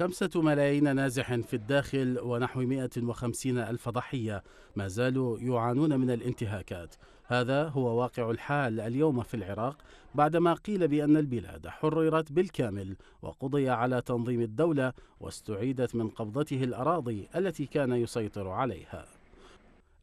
خمسة ملايين نازح في الداخل ونحو 150 ألف ضحية ما زالوا يعانون من الانتهاكات هذا هو واقع الحال اليوم في العراق بعدما قيل بأن البلاد حررت بالكامل وقضي على تنظيم الدولة واستعيدت من قبضته الأراضي التي كان يسيطر عليها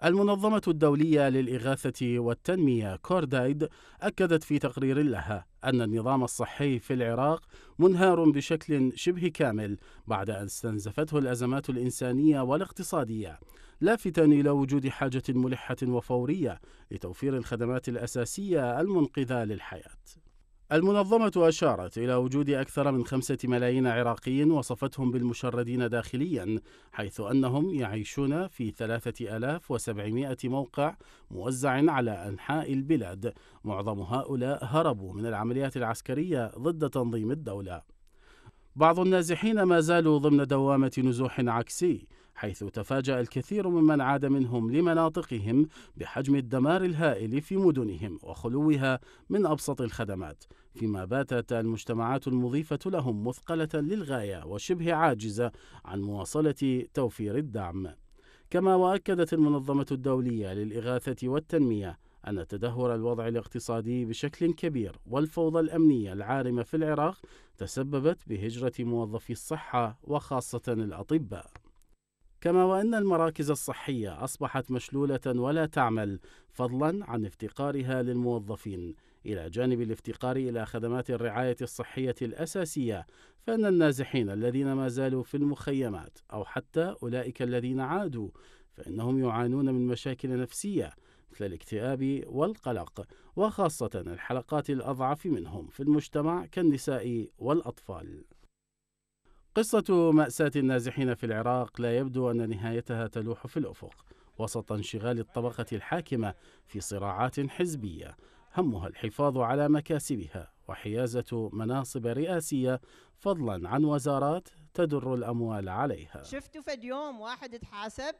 المنظمة الدولية للإغاثة والتنمية كوردايد أكدت في تقرير لها أن النظام الصحي في العراق منهار بشكل شبه كامل بعد أن استنزفته الأزمات الإنسانية والاقتصادية لافتا إلى وجود حاجة ملحة وفورية لتوفير الخدمات الأساسية المنقذة للحياة المنظمة أشارت إلى وجود أكثر من خمسة ملايين عراقي وصفتهم بالمشردين داخليا حيث أنهم يعيشون في 3700 موقع موزع على أنحاء البلاد معظم هؤلاء هربوا من العمليات العسكرية ضد تنظيم الدولة بعض النازحين ما زالوا ضمن دوامة نزوح عكسي حيث تفاجأ الكثير ممن عاد منهم لمناطقهم بحجم الدمار الهائل في مدنهم وخلوها من أبسط الخدمات فيما باتت المجتمعات المضيفة لهم مثقلة للغاية وشبه عاجزة عن مواصلة توفير الدعم كما وأكدت المنظمة الدولية للإغاثة والتنمية أن تدهور الوضع الاقتصادي بشكل كبير والفوضى الأمنية العارمة في العراق تسببت بهجرة موظفي الصحة وخاصة الأطباء كما وأن المراكز الصحية أصبحت مشلولة ولا تعمل فضلا عن افتقارها للموظفين إلى جانب الافتقار إلى خدمات الرعاية الصحية الأساسية فإن النازحين الذين ما زالوا في المخيمات أو حتى أولئك الذين عادوا فإنهم يعانون من مشاكل نفسية مثل الاكتئاب والقلق وخاصة الحلقات الأضعف منهم في المجتمع كالنساء والأطفال قصة مأساة النازحين في العراق لا يبدو أن نهايتها تلوح في الأفق وسط انشغال الطبقة الحاكمة في صراعات حزبية همها الحفاظ على مكاسبها وحيازة مناصب رئاسية فضلا عن وزارات تدر الأموال عليها شفتوا فد يوم واحد اتحاسب